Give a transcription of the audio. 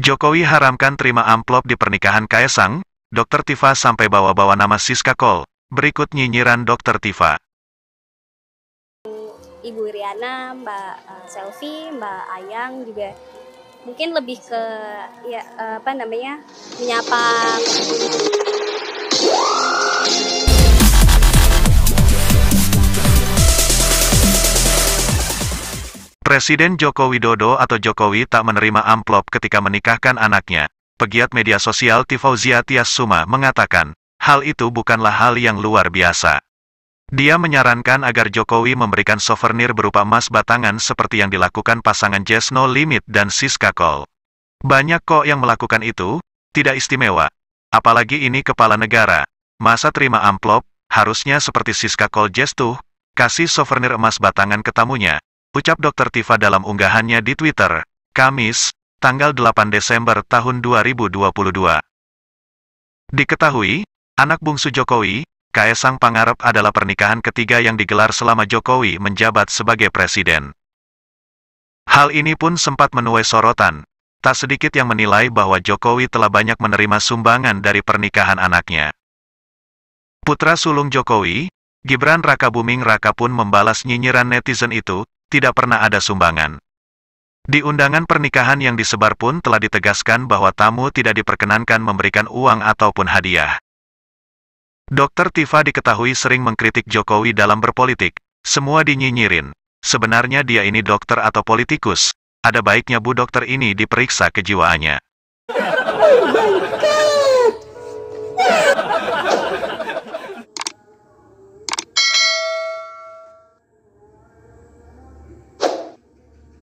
Jokowi haramkan terima amplop di pernikahan Kaisang, Dr. Tifa sampai bawa-bawa nama Siska Kol. Berikut nyinyiran Dr. Tifa. Ibu Riana, Mbak uh, Selvi, Mbak Ayang juga mungkin lebih ke ya eh, apa namanya menyapa Presiden Joko Widodo atau Jokowi tak menerima amplop ketika menikahkan anaknya. Pegiat media sosial Tifauzia Tias Suma mengatakan, hal itu bukanlah hal yang luar biasa. Dia menyarankan agar Jokowi memberikan souvenir berupa emas batangan seperti yang dilakukan pasangan Jesno Limit dan Siska Kol. Banyak kok yang melakukan itu, tidak istimewa. Apalagi ini kepala negara. Masa terima amplop, harusnya seperti Siska Kol Jes tuh, kasih souvenir emas batangan ke tamunya, ucap Dr. Tifa dalam unggahannya di Twitter, Kamis, tanggal 8 Desember tahun 2022. Diketahui, anak bungsu Jokowi, Kaisang Pangarep adalah pernikahan ketiga yang digelar selama Jokowi menjabat sebagai presiden. Hal ini pun sempat menuai sorotan. Tak sedikit yang menilai bahwa Jokowi telah banyak menerima sumbangan dari pernikahan anaknya. Putra sulung Jokowi, Gibran Raka Buming Raka pun membalas nyinyiran netizen itu, tidak pernah ada sumbangan. Di undangan pernikahan yang disebar pun telah ditegaskan bahwa tamu tidak diperkenankan memberikan uang ataupun hadiah. Dokter Tifa diketahui sering mengkritik Jokowi dalam berpolitik, semua dinyinyirin. Sebenarnya dia ini dokter atau politikus, ada baiknya bu dokter ini diperiksa kejiwaannya. Oh